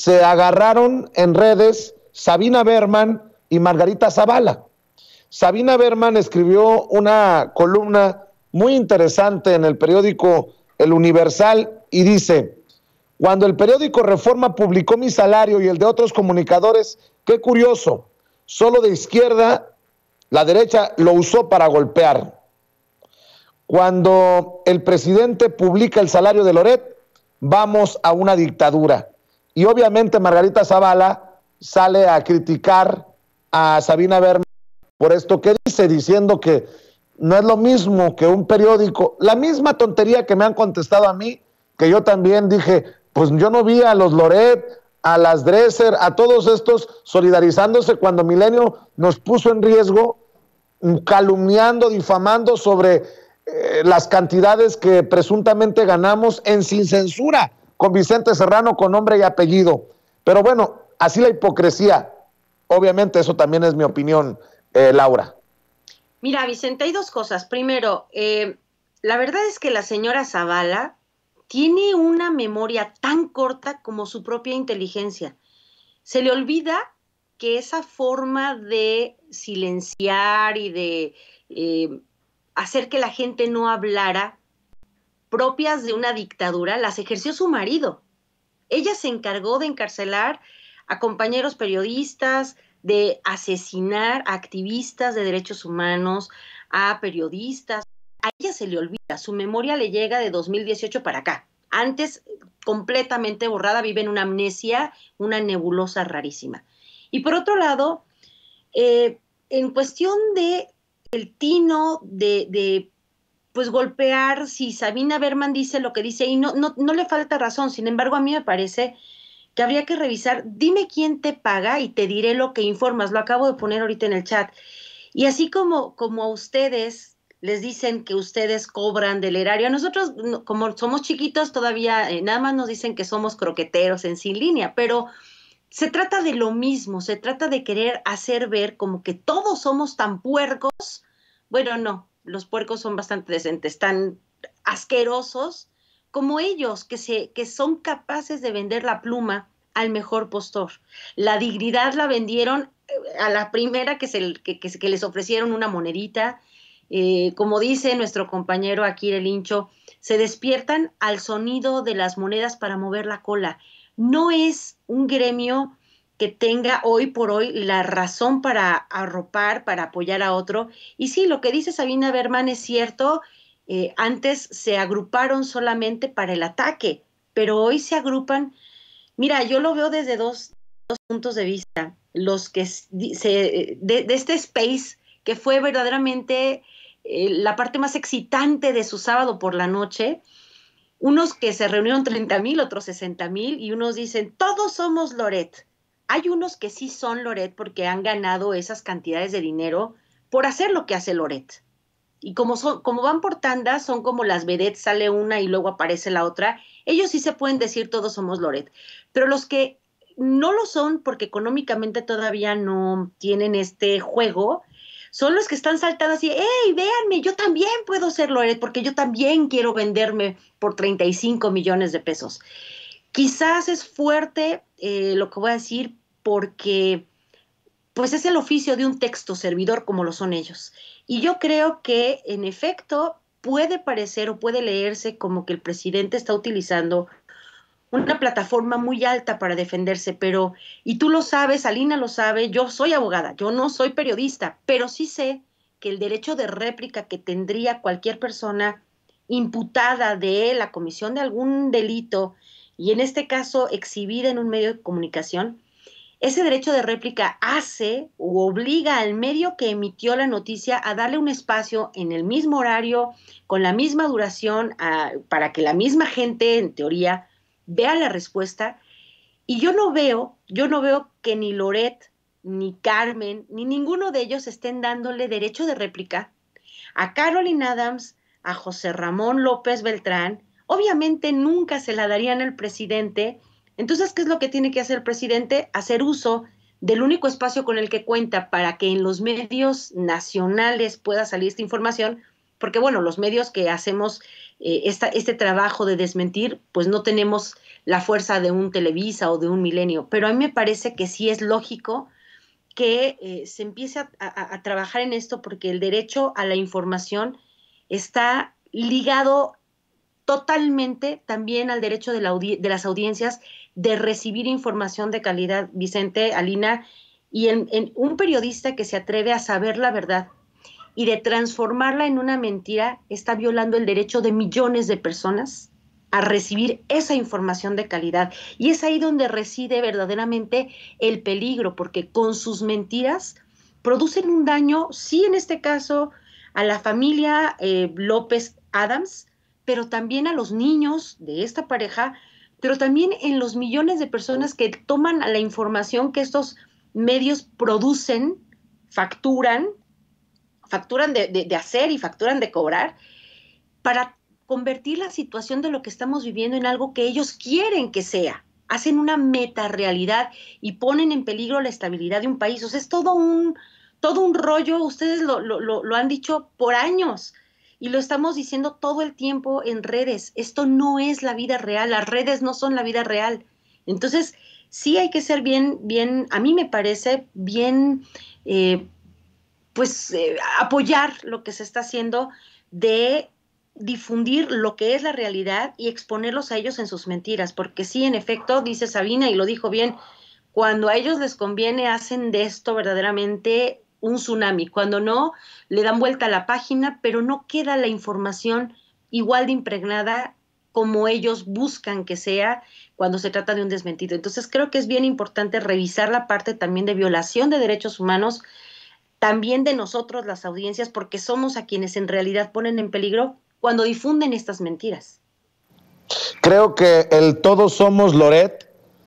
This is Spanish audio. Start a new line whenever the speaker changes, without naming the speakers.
se agarraron en redes Sabina Berman y Margarita Zavala. Sabina Berman escribió una columna muy interesante en el periódico El Universal y dice, cuando el periódico Reforma publicó mi salario y el de otros comunicadores, qué curioso, solo de izquierda, la derecha lo usó para golpear. Cuando el presidente publica el salario de Loret, vamos a una dictadura. Y obviamente Margarita Zavala sale a criticar a Sabina Berman por esto que dice, diciendo que no es lo mismo que un periódico. La misma tontería que me han contestado a mí, que yo también dije, pues yo no vi a los Loret, a las Dresser, a todos estos solidarizándose cuando Milenio nos puso en riesgo, calumniando, difamando sobre eh, las cantidades que presuntamente ganamos en sin censura con Vicente Serrano con nombre y apellido. Pero bueno, así la hipocresía. Obviamente eso también es mi opinión, eh, Laura.
Mira, Vicente, hay dos cosas. Primero, eh, la verdad es que la señora Zavala tiene una memoria tan corta como su propia inteligencia. Se le olvida que esa forma de silenciar y de eh, hacer que la gente no hablara propias de una dictadura las ejerció su marido. Ella se encargó de encarcelar a compañeros periodistas, de asesinar a activistas de derechos humanos, a periodistas. A ella se le olvida, su memoria le llega de 2018 para acá. Antes completamente borrada, vive en una amnesia, una nebulosa rarísima. Y por otro lado, eh, en cuestión de el tino de pues golpear, si Sabina Berman dice lo que dice, y no, no, no le falta razón, sin embargo a mí me parece que habría que revisar, dime quién te paga y te diré lo que informas, lo acabo de poner ahorita en el chat. Y así como, como a ustedes les dicen que ustedes cobran del erario, nosotros como somos chiquitos todavía eh, nada más nos dicen que somos croqueteros en sin línea, pero se trata de lo mismo, se trata de querer hacer ver como que todos somos tan puercos. Bueno, no, los puercos son bastante decentes, tan asquerosos como ellos, que, se, que son capaces de vender la pluma al mejor postor. La dignidad la vendieron eh, a la primera que, se, que, que, les ofrecieron una monedita. Eh, como dice nuestro compañero aquí el hincho, se despiertan al sonido de las monedas para mover la cola. No es un gremio que tenga hoy por hoy la razón para arropar, para apoyar a otro. Y sí, lo que dice Sabina Berman es cierto, eh, antes se agruparon solamente para el ataque, pero hoy se agrupan. Mira, yo lo veo desde dos, puntos de vista. Los que de, este space que fue verdaderamente eh, la parte más excitante de su sábado por la noche, unos que se reunieron 30 mil, otros 60 mil, y unos dicen, todos somos Loret. Hay unos que sí son Loret porque han ganado esas cantidades de dinero por hacer lo que hace Loret. Y como, son, como van por tandas, son como las vedettes, sale una y luego aparece la otra. Ellos sí se pueden decir todos somos Loret. Pero los que no lo son porque económicamente todavía no tienen este juego, son los que están saltando así, hey, véanme, yo también puedo ser Loret porque yo también quiero venderme por 35 millones de pesos. Quizás es fuerte eh, lo que voy a decir, porque pues es el oficio de un texto servidor como lo son ellos. Y yo creo que en efecto puede parecer o puede leerse como que el presidente está utilizando una plataforma muy alta para defenderse, pero, y tú lo sabes, Alina lo sabe, yo soy abogada, yo no soy periodista, pero sí sé que el derecho de réplica que tendría cualquier persona imputada de la comisión de algún delito, y en este caso exhibida en un medio de comunicación, ese derecho de réplica hace u obliga al medio que emitió la noticia a darle un espacio en el mismo horario, con la misma duración, para que la misma gente, en teoría, vea la respuesta. Y yo no veo, yo no veo que ni Loret, ni Carmen, ni ninguno de ellos estén dándole derecho de réplica a Carolyn Adams, a José Ramón López Beltrán. Obviamente nunca se la darían al presidente entonces, ¿qué es lo que tiene que hacer el presidente? Hacer uso del único espacio con el que cuenta para que en los medios nacionales pueda salir esta información, porque bueno, los medios que hacemos eh, este trabajo de desmentir, pues no tenemos la fuerza de un Televisa o de un Milenio, pero a mí me parece que sí es lógico que eh, se empiece a, trabajar en esto porque el derecho a la información está ligado totalmente también al derecho de, de las audiencias de recibir información de calidad, Vicente, Alina, y en, un periodista que se atreve a saber la verdad y de transformarla en una mentira está violando el derecho de millones de personas a recibir esa información de calidad. Y es ahí donde reside verdaderamente el peligro, porque con sus mentiras producen un daño, sí en este caso, a la familia eh, López Adams, pero también a los niños de esta pareja, pero también en los millones de personas que toman la información que estos medios producen, facturan, facturan de, hacer y facturan de cobrar, para convertir la situación de lo que estamos viviendo en algo que ellos quieren que sea. Hacen una meta realidad y ponen en peligro la estabilidad de un país. O sea, es todo un, todo un rollo, ustedes lo, lo, han dicho por años y lo estamos diciendo todo el tiempo en redes. Esto no es la vida real, las redes no son la vida real. Entonces, sí hay que ser bien, bien, a mí me parece bien, eh, pues, eh, apoyar lo que se está haciendo de difundir lo que es la realidad y exponerlos a ellos en sus mentiras, porque sí, en efecto, dice Sabina y lo dijo bien, cuando a ellos les conviene hacen de esto verdaderamente un tsunami. Cuando no, le dan vuelta a la página, pero no queda la información igual de impregnada como ellos buscan que sea cuando se trata de un desmentido. Entonces creo que es bien importante revisar la parte también de violación de derechos humanos, también de nosotros las audiencias, porque somos a quienes en realidad ponen en peligro cuando difunden estas mentiras.
Creo que el todos somos Loret